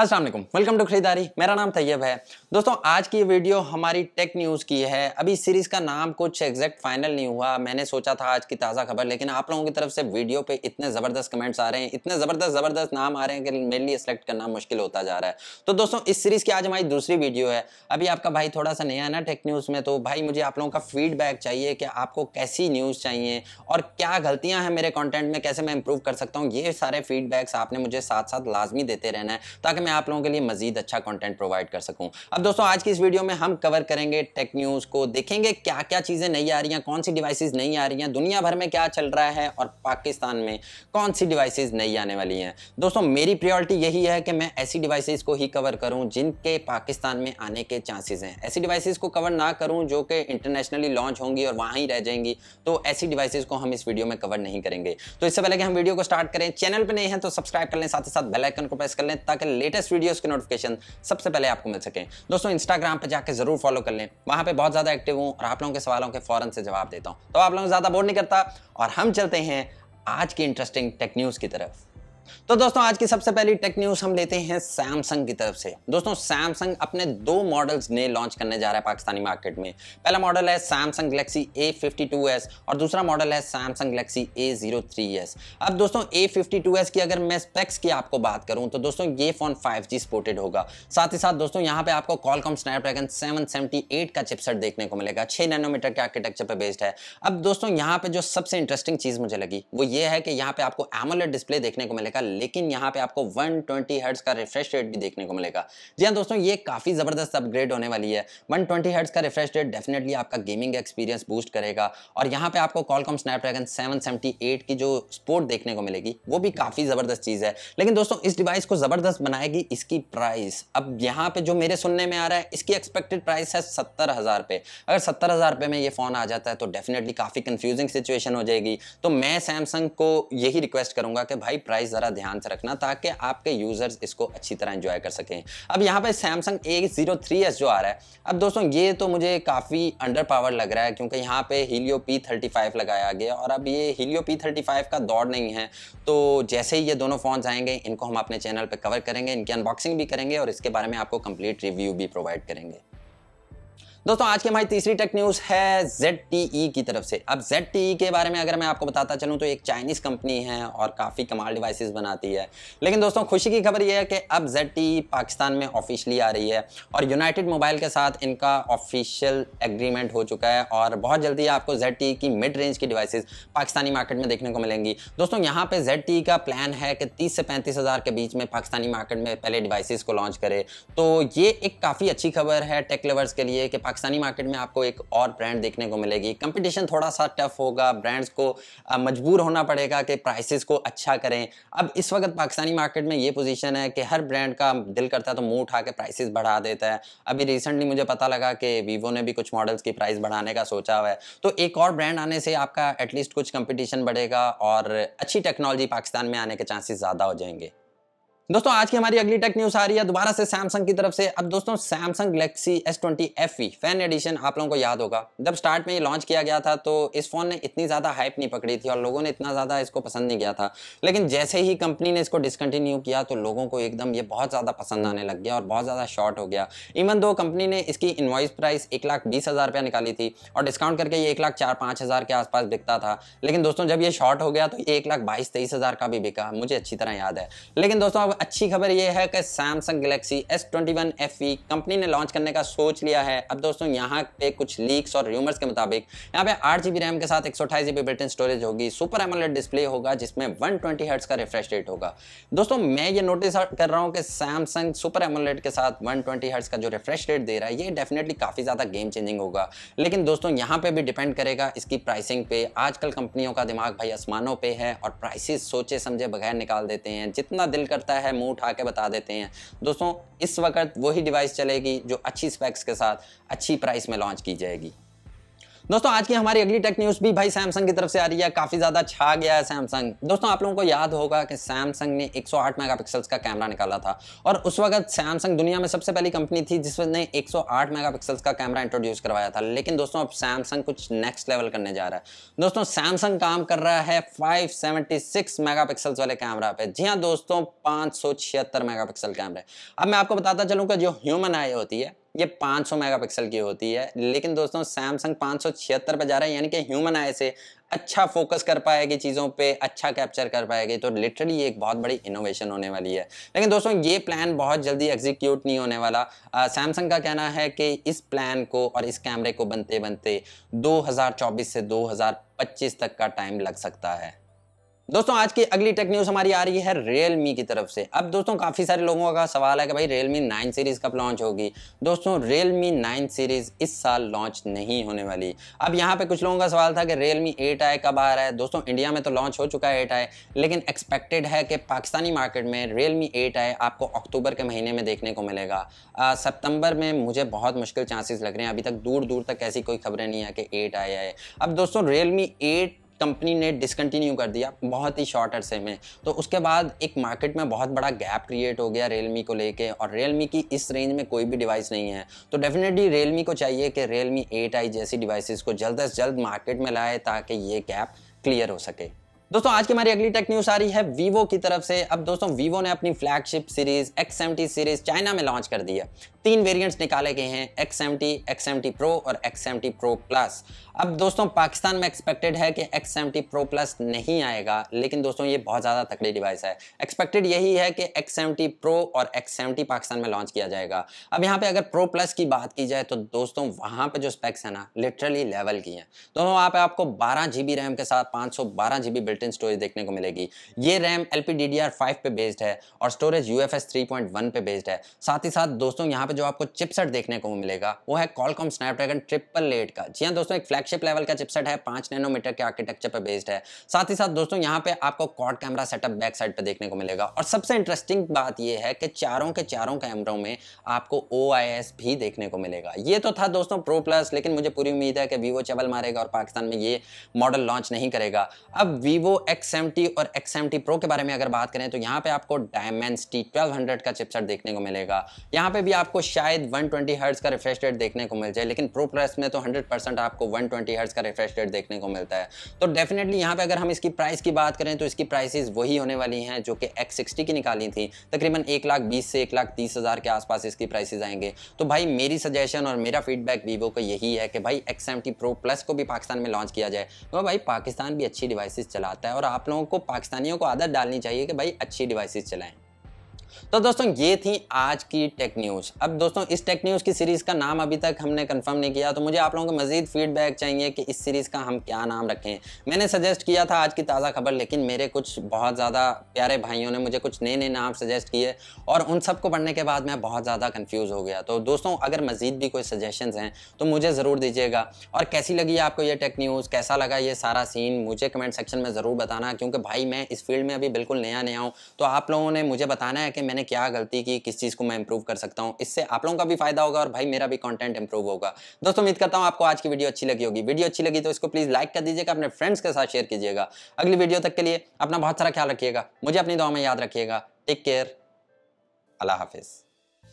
असल welcome to खरीदारी मेरा नाम तैयब है दोस्तों आज की वीडियो हमारी टेक न्यूज़ की है अभी सीरीज़ का नाम कुछ एग्जैक्ट फाइनल नहीं हुआ मैंने सोचा था आज की ताज़ा खबर लेकिन आप लोगों की तरफ से वीडियो पे इतने ज़बरदस्त कमेंट्स आ रहे हैं इतने ज़बरदस्त ज़बरदस्त नाम आ रहे हैं कि मेरे लिए सेलेक्ट करना मुश्किल होता जा रहा है तो दोस्तों इस सीरीज़ की आज हमारी दूसरी वीडियो है अभी आपका भाई थोड़ा सा नया है ना टेक न्यूज़ में तो भाई मुझे आप लोगों का फीडबैक चाहिए कि आपको कैसी न्यूज़ चाहिए और क्या गलतियाँ हैं मेरे कॉन्टेंट में कैसे मैं इंप्रूव कर सकता हूँ ये सारे फीडबैक्स आपने मुझे साथ साथ लाजमी देते रहना है ताकि मैं मैं आप लोगों के लिए मजीद अच्छा कंटेंट प्रोवाइड कर सकूं अब दोस्तों आज की इस वीडियो में हम कवर करेंगे टेक न्यूज़ को देखेंगे क्या क्या चीज़ें नहीं आ रही हैं कौन सी डिवाइसेज नहीं आ रही हैं दुनिया भर में क्या चल रहा है और पाकिस्तान में कौन सी डिवाइसेज नहीं आने वाली हैं दोस्तों मेरी प्रियोरिटी यही है कि मैं ऐसी डिवाइसेज को ही कवर करूँ जिनके पाकिस्तान में आने के चांसेज हैं ऐसी डिवाइसेज को कवर ना करूँ जो कि इंटरनेशनली लॉन्च होंगी और वहाँ ही रह जाएंगी तो ऐसी डिवाइसेज को हम इस वीडियो में कवर नहीं करेंगे तो इससे पहले कि हम वीडियो को स्टार्ट करें चैनल पर नहीं है तो सब्सक्राइब कर लें साथ ही साथ बेलाइकन को प्रेस कर लें ताकि लेटेस्ट वीडियोस के नोटिफिकेशन सबसे पहले आपको मिल सके दोस्तों इंस्टाग्राम पर जाकर जरूर फॉलो कर लें वहां पर बहुत ज़्यादा एक्टिव हूँ और आप लोगों के सवालों के फ़ौरन से जवाब देता हूँ तो आप लोगों को ज़्यादा बोर नहीं करता और हम चलते हैं आज की इंटरेस्टिंग टेक न्यूज़ की तरफ तो दोस्तों आज की सबसे पहली टेक न्यूज हम लेते हैं सैमसंग की तरफ से दोस्तों सैमसंग अपने दो मॉडल्स नए लॉन्च करने जा रहा है पाकिस्तानी मार्केट में पहला मॉडल है सैमसंग गलेक्सी A52s और दूसरा मॉडल है सैमसंग गलेक्सी A03s अब दोस्तों A52s की अगर मैं स्पेक्स की आपको बात करूं तो दोस्तों ये फोन फाइव सपोर्टेड होगा साथ ही साथ दोस्तों यहाँ पे आपको कॉलकॉम स्नैपड्रैगन 778 का चिपसेट देखने को मिलेगा छह नैनोमीटर के आर्किटेक्चर पर बेस्ड है अब दोस्तों यहाँ पे जो सबसे इंटरेस्टिंग चीज मुझे लगी वो ये है कि यहाँ पे आपको एमोलेट डिस्प्ले देखने को मिलेगा मिलेगा लेकिन यहाँ पे आपको 120 ट्वेंटी का रिफ्रेश रेट भी देखने को मिलेगा जी हाँ दोस्तों ये काफ़ी ज़बरदस्त अपग्रेड होने वाली है 120 ट्वेंटी का रिफ्रेश रेट डेफिनेटली आपका गेमिंग एक्सपीरियंस बूस्ट करेगा और यहाँ पे आपको कॉलकॉम स्नैपड्रैगन 778 की जो स्पोर्ट देखने को मिलेगी वो भी काफ़ी ज़बरदस्त चीज़ है लेकिन दोस्तों इस डिवाइस को ज़बरदस्त बनाएगी इसकी प्राइस अब यहाँ पे जो मेरे सुनने में आ रहा है इसकी एक्सपेक्टेड प्राइस है सत्तर हज़ार पे अगर सत्तर हज़ार पे में ये फ़ोन आ जाता है तो डेफिनेटली काफ़ी कन्फ्यूजिंग सिचुएशन हो जाएगी तो मैं सैमसंग को यही रिक्वेस्ट करूँगा कि भाई प्राइस ज़रा ध्यान से रखना ताकि आपके यूज़र्स इसको अच्छी तरह इंजॉय कर सकें अब यहाँ पर Samsung A zero three S जो आ रहा है अब दोस्तों ये तो मुझे काफ़ी अंडर पावर लग रहा है क्योंकि यहाँ पे हीलियो पी थर्टी फाइव लगाया गया और अब ये हीलियो पी थर्टी फाइव का दौड़ नहीं है तो जैसे ही ये दोनों फोन आएंगे इनको हम अपने चैनल पर कवर करेंगे इनकी अनबॉक्सिंग भी करेंगे और इसके बारे में आपको कंप्लीट रिव्यू भी प्रोवाइड करेंगे दोस्तों आज की हमारी तीसरी टेक न्यूज़ है जेड e की तरफ से अब जेड e के बारे में अगर मैं आपको बताता चलूं तो एक चाइनीज़ कंपनी है और काफ़ी कमाल डिवाइसेस बनाती है लेकिन दोस्तों खुशी की खबर यह है कि अब जेड e पाकिस्तान में ऑफिशियली आ रही है और यूनाइटेड मोबाइल के साथ इनका ऑफिशियल एग्रीमेंट हो चुका है और बहुत जल्दी आपको जेड की मिड रेंज की डिवाइसेज पाकिस्तानी मार्केट में देखने को मिलेंगी दोस्तों यहाँ पर जेड का प्लान है कि तीस से पैंतीस के बीच में पाकिस्तानी मार्केट में पहले डिवाइसेज को लॉन्च करे तो ये एक काफ़ी अच्छी खबर है टेक लेवर्स के लिए कि पाकिस्तानी मार्केट में आपको एक और ब्रांड देखने को मिलेगी कंपटीशन थोड़ा सा टफ होगा ब्रांड्स को मजबूर होना पड़ेगा कि प्राइसेस को अच्छा करें अब इस वक्त पाकिस्तानी मार्केट में ये पोजीशन है कि हर ब्रांड का दिल करता है तो मुंह उठा के प्राइसेस बढ़ा देता है अभी रिसेंटली मुझे पता लगा कि वीवो ने भी कुछ मॉडल्स की प्राइस बढ़ाने का सोचा हुआ है तो एक और ब्रांड आने से आपका एटलीस्ट कुछ कंपिटिशन बढ़ेगा और अच्छी टेक्नोलॉजी पाकिस्तान में आने के चांसेस ज़्यादा हो जाएंगे दोस्तों आज की हमारी अगली टेक न्यूज आ रही है दोबारा से सैमसंग की तरफ से अब दोस्तों Samsung galaxy S twenty F fan edition आप लोगों को याद होगा जब स्टार्ट में ये लॉन्च किया गया था तो इस फोन ने इतनी ज़्यादा हाइप नहीं पकड़ी थी और लोगों ने इतना ज़्यादा इसको पसंद नहीं किया था लेकिन जैसे ही कंपनी ने इसको डिसकंटिन्यू किया तो लोगों को एकदम ये बहुत ज़्यादा पसंद आने लग गया और बहुत ज़्यादा शॉर्ट हो गया इवन दो कंपनी ने इसकी इन्वाइस प्राइस एक लाख बीस हज़ार रुपया निकाली थी और डिस्काउंट करके ये एक लाख चार पाँच हज़ार के आसपास बिकता था लेकिन दोस्तों जब ये शॉर्ट हो गया तो एक लाख बाईस तेईस हज़ार का भी बिका मुझे अच्छी तरह याद है लेकिन दोस्तों अब अच्छी खबर यह है कि Samsung galaxy S twenty one कंपनी ने लॉन्च करने का सोच लिया है अब दोस्तों यहाँ पे कुछ लीक्स और र्यूमर्स के मुताबिक यहाँ पे आठ जीबी रैम के साथ एक सौ अठाईस जीबी बिल्ट स्टोरेज होगी सुपर एमोलेट डिस्प्ले होगा जिसमें वन ट्वेंटी हर्ट्स का रिफ्रेश रेट होगा दोस्तों मैं ये नोटिस कर रहा हूँ कि सैमसंग सुपर एमोलेट के साथ वन ट्वेंटी हर्ट्स का जो रिफ्रेश रेट दे रहा है ये डेफिनेटली काफ़ी ज़्यादा गेम चेंजिंग होगा लेकिन दोस्तों यहाँ पर भी डिपेंड करेगा इसकी प्राइसिंग पे आजकल कंपनियों का दिमाग भाई आसमानों पर है और प्राइसिस सोचे समझे बगैर निकाल देते हैं जितना दिल करता है है मुंह उठा के बता देते हैं दोस्तों इस वक्त वही डिवाइस चलेगी जो अच्छी स्पेक्स के साथ अच्छी प्राइस में लॉन्च की जाएगी दोस्तों आज की हमारी अगली टेक न्यूज भी भाई सैमसंग की तरफ से आ रही है काफी ज्यादा छा गया है सैमसंग दोस्तों आप लोगों को याद होगा कि सैमसंग ने 108 मेगापिक्सल्स का कैमरा निकाला था और उस वक्त सैमसंग दुनिया में सबसे पहली कंपनी थी जिसने 108 मेगापिक्सल्स का कैमरा इंट्रोड्यूस करवाया था लेकिन दोस्तों अब सैमसंग कुछ नेक्स्ट लेवल करने जा रहा है दोस्तों सैमसंग काम कर रहा है फाइव सेवेंटी वाले कैमरा पे जी हाँ दोस्तों पांच सौ कैमरे अब मैं आपको बताता चलूँगा जो ह्यूमन आई होती है ये 500 मेगापिक्सल की होती है लेकिन दोस्तों सैमसंग पाँच पे जा रहा है यानी कि ह्यूमन आई से अच्छा फोकस कर पाएगी चीज़ों पे अच्छा कैप्चर कर पाएगी तो लिटरली एक बहुत बड़ी इनोवेशन होने वाली है लेकिन दोस्तों ये प्लान बहुत जल्दी एग्जीक्यूट नहीं होने वाला सैमसंग का कहना है कि इस प्लान को और इस कैमरे को बनते बनते दो से दो तक का टाइम लग सकता है दोस्तों आज की अगली टेक न्यूज हमारी आ रही है रियलमी की तरफ से अब दोस्तों काफी सारे लोगों का सवाल है कि भाई मी नाइन सीरीज कब लॉन्च होगी दोस्तों मी नाइन सीरीज इस साल लॉन्च नहीं होने वाली अब यहाँ पे कुछ लोगों का सवाल था कि मी एट आए कब आ रहा है दोस्तों इंडिया में तो लॉन्च हो चुका है एट आई लेकिन एक्सपेक्टेड है कि पाकिस्तानी मार्केट में रियलमी एट आई आपको अक्टूबर के महीने में देखने को मिलेगा सितंबर में मुझे बहुत मुश्किल चांसेस लग रहे हैं अभी तक दूर दूर तक ऐसी कोई खबरें नहीं है कि एट आई आए अब दोस्तों रियलमी एट कंपनी ने डिसकंटिन्यू कर दिया बहुत ही शॉर्ट अरसे में तो उसके बाद एक मार्केट में बहुत बड़ा गैप क्रिएट हो गया रियलमी को लेके और रियलमी की इस रेंज में कोई भी डिवाइस नहीं है तो डेफिनेटली रियलमी को चाहिए कि रियलमी एट जैसी डिवाइसेस को जल्द अज जल्द मार्केट में लाए ताकि ये गैप क्लियर हो सके दोस्तों आज की हमारी अगली टेक न्यूज आ रही है वीवो की तरफ से अब दोस्तों वीवो ने अपनी flagship series X seventy series China में लॉन्च कर दी है तीन वेरिएंट्स निकाले गए हैं X M T X M T pro और X M T pro plus अब दोस्तों पाकिस्तान में एक्सपेक्टेड है कि X M T pro plus नहीं आएगा लेकिन दोस्तों ये बहुत ज़्यादा तकड़ी डिवाइस है एक्सपेक्टेड यही है कि एक्स एम टी प्रो और एक्स एम टी पाकिस्तान में लॉन्च किया जाएगा अब यहाँ पे अगर प्रो प्लस की बात की जाए तो दोस्तों वहाँ पे जो स्पेक्स है ना लिटरली लेवल की हैं दोनों वहाँ पे आपको बारह जी बी रैम के साथ पाँच सौ बारह G B built in storage देखने को मिलेगी ये RAM L P D D R five पे बेस्ड है और storage U F S three point one पे बेस्ड है साथ ही साथ दोस्तों यहाँ पे जो आपको चिपसेट देखने को मिलेगा वो है कॉलकॉम स्नैपड्रैगन ट्रिपल लेट का जी हाँ दोस्तों एक फ्लैगशिप लेवल का चिपसेट है पांच नैनोमीटर के आर्किटेक्चर पर बेस्ड है साथ ही साथ दोस्तों यहाँ पे आपको quad camera setup back side पर देखने को मिलेगा और सबसे इंटरेस्टिंग बात यह है कि चारों के चारों कैमरों में आपको ओ भी देखने को मिलेगा ये तो था दोस्तों प्रो प्लस लेकिन मुझे पूरी उम्मीद है कि वीवो चबल मारेगा और पाकिस्तान में ये मॉडल लॉन्च नहीं करेगा अब वीवो एक्स और एक्स प्रो के बारे में अगर बात करें तो यहाँ पे आपको डायमेंसिटी 1200 का चिपसेट देखने को मिलेगा यहाँ पे भी आपको शायद 120 ट्वेंटी हर्ट्स का रिफ्रेश रेट देखने को मिल जाए लेकिन प्रो प्लस में तो 100 परसेंट आपको 120 ट्वेंटी हर्ट्स का रिफ्रेश रेट देखने को मिलता है तो डेफिनेटली यहाँ पे अगर हम इसकी प्राइस की बात करें तो इसकी प्राइसेस वही होने वाली हैं जो कि एक्स की निकाली थी तकरीबन एक लाख बीस से एक लाख तीस हज़ार के आसपास इसकी प्राइसेज आएंगे तो भाई मेरी सजेशन और मेरा फीडबैक वीवो का यही है कि भाई एक्स प्रो प्लस को भी पाकिस्तान में लॉन्च किया जाए तो भाई पाकिस्तान भी अच्छी डिवाइसेस चलाता है और आप लोगों को पाकिस्तानियों को आदत डालनी चाहिए कि भाई अच्छी डिवाइसेस चलाएं तो दोस्तों ये थी आज की टेक न्यूज़ अब दोस्तों इस टेक न्यूज़ की सीरीज़ का नाम अभी तक हमने कंफर्म नहीं किया तो मुझे आप लोगों को मजीद फीडबैक चाहिए कि इस सीरीज़ का हम क्या नाम रखें मैंने सजेस्ट किया था आज की ताज़ा खबर लेकिन मेरे कुछ बहुत ज़्यादा प्यारे भाइयों ने मुझे कुछ नए नए नाम सजेस्ट किए और उन सबको पढ़ने के बाद मैं बहुत ज़्यादा कन्फ्यूज़ हो गया तो दोस्तों अगर मजीद भी कोई सजेशन हैं तो मुझे ज़रूर दीजिएगा और कैसी लगी आपको ये टेक न्यूज़ कैसा लगा ये सारा सीन मुझे कमेंट सेक्शन में ज़रूर बताना क्योंकि भाई मैं इस फील्ड में अभी बिल्कुल नया नया हूँ तो आप लोगों ने मुझे बताना है कि कि मैंने क्या गलती की किस चीज़ को मैं इंप्रूव कर सकता हूँ इससे आप लोगों का भी फायदा होगा और भाई मेरा भी कॉन्टेंट इंप्रूव होगा दोस्तों उम्मीद करता हूँ आपको आज की वीडियो अच्छी लगी होगी वीडियो अच्छी लगी तो इसको प्लीज़ लाइक कर दीजिएगा अपने फ्रेंड्स के साथ शेयर कीजिएगा अगली वीडियो तक के लिए अपना बहुत सारा ख्याल रखिएगा मुझे अपनी दुआ में याद रखिएगा टेक केयर अल्लाह हाफिज़